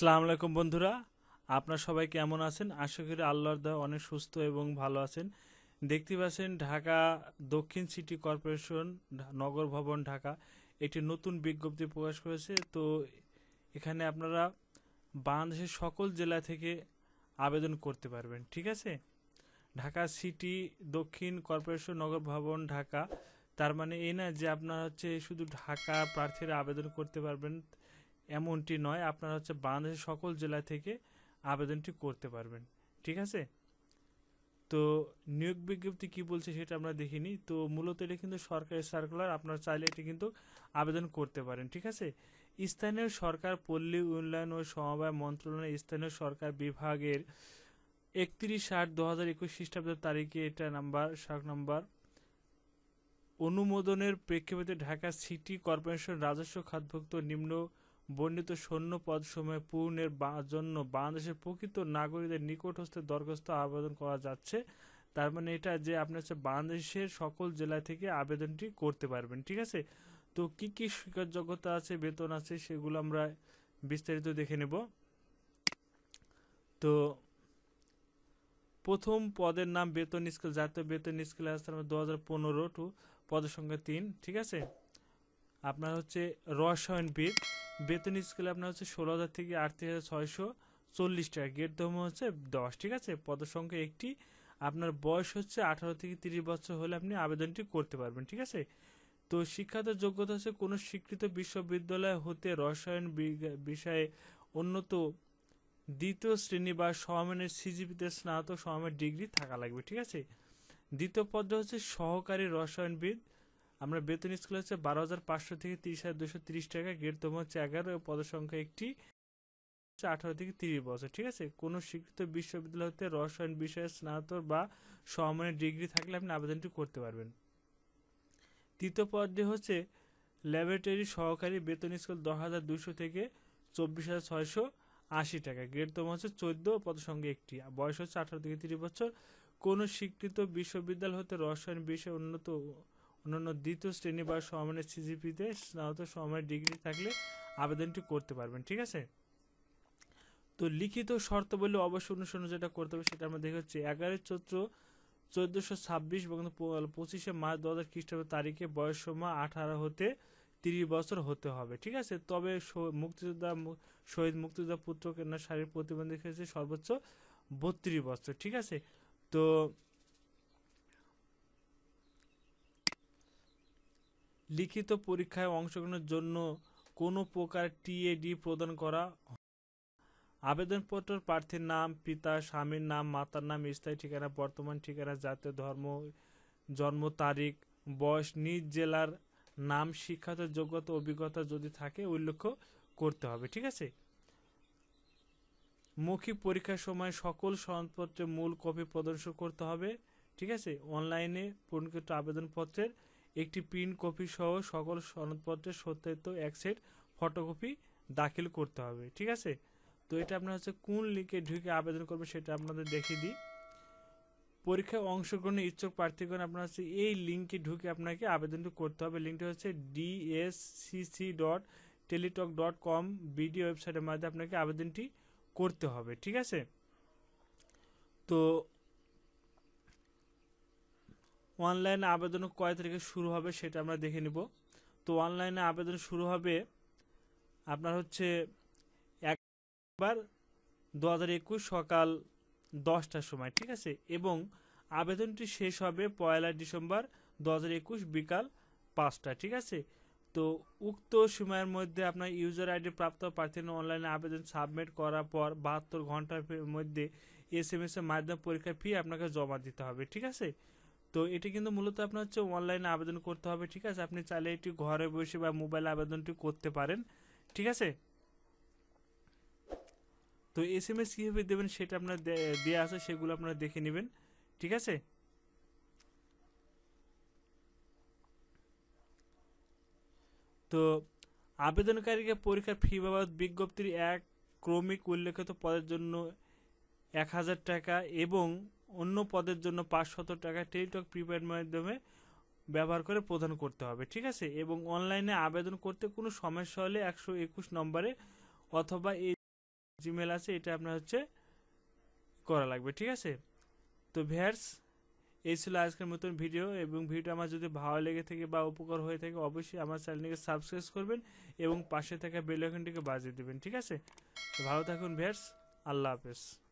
সালাম আলাইকুম বন্ধুরা আপনার সবাই কেমন আছেন আশা করি আল্লাহর দা অনেক সুস্থ এবং ভালো আছেন দেখতে পাচ্ছেন ঢাকা দক্ষিণ সিটি কর্পোরেশন নগর ভবন ঢাকা একটি নতুন বিজ্ঞপ্তি প্রকাশ করেছে তো এখানে আপনারা বাংলাদেশের সকল জেলা থেকে আবেদন করতে পারবেন ঠিক আছে ঢাকা সিটি দক্ষিণ কর্পোরেশন নগর ভবন ঢাকা তার মানে এই না যে আপনারা হচ্ছে শুধু ঢাকা প্রার্থীরা আবেদন করতে পারবেন এমনটি নয় আপনারা হচ্ছে বাংলাদেশের সকল জেলা থেকে আবেদনটি করতে পারবেন ঠিক আছে তো নিয়োগ বিজ্ঞপ্তি কি বলছে সেটা আমরা দেখিনি তো মূলত এটা কিন্তু সরকারি সার্কুলার আপনারা চাইলে এটি কিন্তু আবেদন করতে পারেন ঠিক আছে স্থানীয় সরকার পল্লী উন্নয়ন ও সমবায় মন্ত্রণালয় স্থানীয় সরকার বিভাগের একত্রিশ আট দু হাজার একুশ খ্রিস্টাব্দের তারিখে এটা নাম্বার শাক নাম্বার অনুমোদনের প্রেক্ষাপটে ঢাকা সিটি কর্পোরেশন রাজস্ব খাতভুক্ত নিম্ন বর্ণিত সৈন্যপদসমূহে পূর্ণের জন্য বাংলাদেশের প্রকৃত নাগরিকদের নিকটস্থ দরখাস্ত আবেদন করা যাচ্ছে তার মানে এটা যে আপনি হচ্ছে বাংলাদেশের সকল জেলা থেকে আবেদনটি করতে পারবেন ঠিক আছে তো কি কি স্বীকারযোগ্যতা আছে বেতন আছে সেগুলো আমরা বিস্তারিত দেখে নেব তো প্রথম পদের নাম বেতন স্কেল জাতীয় বেতন স্কেল আসতে মানে দু হাজার পনেরো টু পদের সংখ্যা তিন ঠিক আছে আপনার হচ্ছে রসায়নবিদ বেতন স্কেলে আপনার হচ্ছে ষোলো হাজার থেকে আটত্রিশ হাজার ছয়শো চল্লিশ টাকা গেট ধর্ম হচ্ছে দশ ঠিক আছে পদসংখ্যা একটি আপনার বয়স হচ্ছে আঠারো থেকে তিরিশ বছর হলে আপনি আবেদনটি করতে পারবেন ঠিক আছে তো শিক্ষাগত যোগ্যতা হচ্ছে কোনো স্বীকৃত বিশ্ববিদ্যালয় হতে রসায়ন বিষয়ে উন্নত দ্বিতীয় শ্রেণী বা সহমানের সিজিপিতে স্নাতক সমানের ডিগ্রি থাকা লাগবে ঠিক আছে দ্বিতীয় পদ হচ্ছে সহকারী রসায়নবিদ আমরা বেতন স্কেল হচ্ছে বারো হাজার পাঁচশো থেকে তিরিশ হাজার দুশো তিরিশ টাকা তম হচ্ছে এগারো পদের সংখ্যা একটি আঠারো থেকে তিরিশ বছর ঠিক আছে কোনো স্বীকৃত বিশ্ববিদ্যালয় হতে রসায়ন বিষয়ে স্নাতক বা সমানের ডিগ্রি থাকলে আপনি আবেদনটি করতে পারবেন তৃতীয় পদটি হচ্ছে ল্যাবরেটরি সহকারী বেতন স্কেল দশ হাজার দুশো থেকে চব্বিশ হাজার ছয়শো আশি টাকা গ্রেড তোমার হচ্ছে চোদ্দ পদসংখ্যা একটি বয়স হচ্ছে আঠারো থেকে তিরিশ বছর কোনো স্বীকৃত বিশ্ববিদ্যালয় হতে রসায়ন বিষয়ে উন্নত অন্যান্য দ্বিতীয় শ্রেণী বা সমানের সিজিপিতে স্নাতক সমানের ডিগ্রি থাকলে আবেদনটি করতে পারবেন ঠিক আছে তো লিখিত শর্ত বললে অবশ্য অনুসরণ যেটা করতে হবে সেটা আমরা দেখে হচ্ছে চৈত্র চোদ্দোশো ছাব্বিশ এবং পঁচিশে মার্চ দু হাজার খ্রিস্টাব্দ তারিখে সময় আঠারো হতে তিরিশ বছর হতে হবে ঠিক আছে তবে মুক্তিযোদ্ধা শহীদ মুক্তিযোদ্ধা পুত্র কন্যা শারীরিক প্রতিবন্ধী ক্ষেত্রে সর্বোচ্চ বত্রিশ বছর ঠিক আছে তো লিখিত পরীক্ষায় অংশগ্রহণের জন্য কোনো প্রকার টিএডি প্রদান করা আবেদনপত্র প্রার্থীর নাম পিতা স্বামীর নাম মাতার নাম স্থায়ী ঠিকানা বর্তমান ঠিকানা জাতীয় ধর্ম জন্ম তারিখ বয়স নিজ জেলার নাম শিক্ষাত যোগ্যতা অভিজ্ঞতা যদি থাকে উল্লেখ করতে হবে ঠিক আছে মৌখিক পরীক্ষার সময় সকল সনদপত্রের মূল কপি প্রদর্শন করতে হবে ঠিক আছে অনলাইনে পূর্ণকৃত আবেদনপত্রের একটি প্রিন্ট কপি সহ সকল সনদপত্রের সত্যায়িত এক সেট ফটোকপি দাখিল করতে হবে ঠিক আছে তো এটা আপনার হচ্ছে কোন লিঙ্কে ঢুকে আবেদন করবে সেটা আপনাদের দেখিয়ে দিই পরীক্ষায় অংশগ্রহণের ইচ্ছুক প্রার্থীগণ আপনার হচ্ছে এই লিঙ্কে ঢুকে আপনাকে আবেদনটি করতে হবে লিঙ্কটি হচ্ছে DSCC dot Teletalk dot com BD ওয়েবসাইটের মাধ্যমে আপনাকে আবেদনটি করতে হবে ঠিক আছে তো অনলাইনে আবেদন কয় তারিখে শুরু হবে সেটা আমরা দেখে নিব তো অনলাইনে আবেদন শুরু হবে আপনার হচ্ছে একবার দু হাজার একুশ সকাল দশটার সময় ঠিক আছে এবং আবেদনটি শেষ হবে পয়লা ডিসেম্বর দু হাজার একুশ বিকাল পাঁচটা ঠিক আছে তো উক্ত সময়ের মধ্যে আপনার ইউজার আইডি প্রাপ্ত প্রার্থীর অনলাইনে আবেদন সাবমিট করার পর বাহাত্তর ঘন্টার মধ্যে এস এম এস এর মাধ্যমে পরীক্ষার ফি আপনাকে জমা দিতে হবে ঠিক আছে তো এটি কিন্তু মূলত আপনার হচ্ছে অনলাইনে আবেদন করতে হবে ঠিক আছে আপনি চাইলে এটি ঘরে বসে বা মোবাইলে আবেদনটি করতে পারেন ঠিক আছে তো এস এম এস কীভাবে দেবেন সেটা আপনার দেওয়া আছে সেগুলো আপনারা দেখে নেবেন ঠিক আছে তো আবেদনকারীকে পরীক্ষার ফি বাবদ বিজ্ঞপ্তির এক ক্রমিক উল্লেখিত পদের জন্য এক হাজার টাকা এবং অন্য পদের জন্য পাঁচশত টাকা টেলিটক প্রিপেড মাধ্যমে ব্যবহার করে প্রদান করতে হবে ঠিক আছে এবং অনলাইনে আবেদন করতে কোনো সমস্যা হলে একশো একুশ নম্বরে অথবা এই জিমেল আছে এটা আপনার হচ্ছে করা লাগবে ঠিক আছে তো ভেয়ার্স এই ছিল আজকের মতন ভিডিও এবং ভিডিও আমার যদি ভালো লেগে থাকে বা উপকার হয়ে থাকে অবশ্যই আমার চ্যানেলটিকে সাবস্ক্রাইব করবেন এবং পাশে থাকা বেলাইকনটিকে বাজিয়ে দেবেন ঠিক আছে ভালো থাকুন ভেয়ার্স আল্লাহ হাফেজ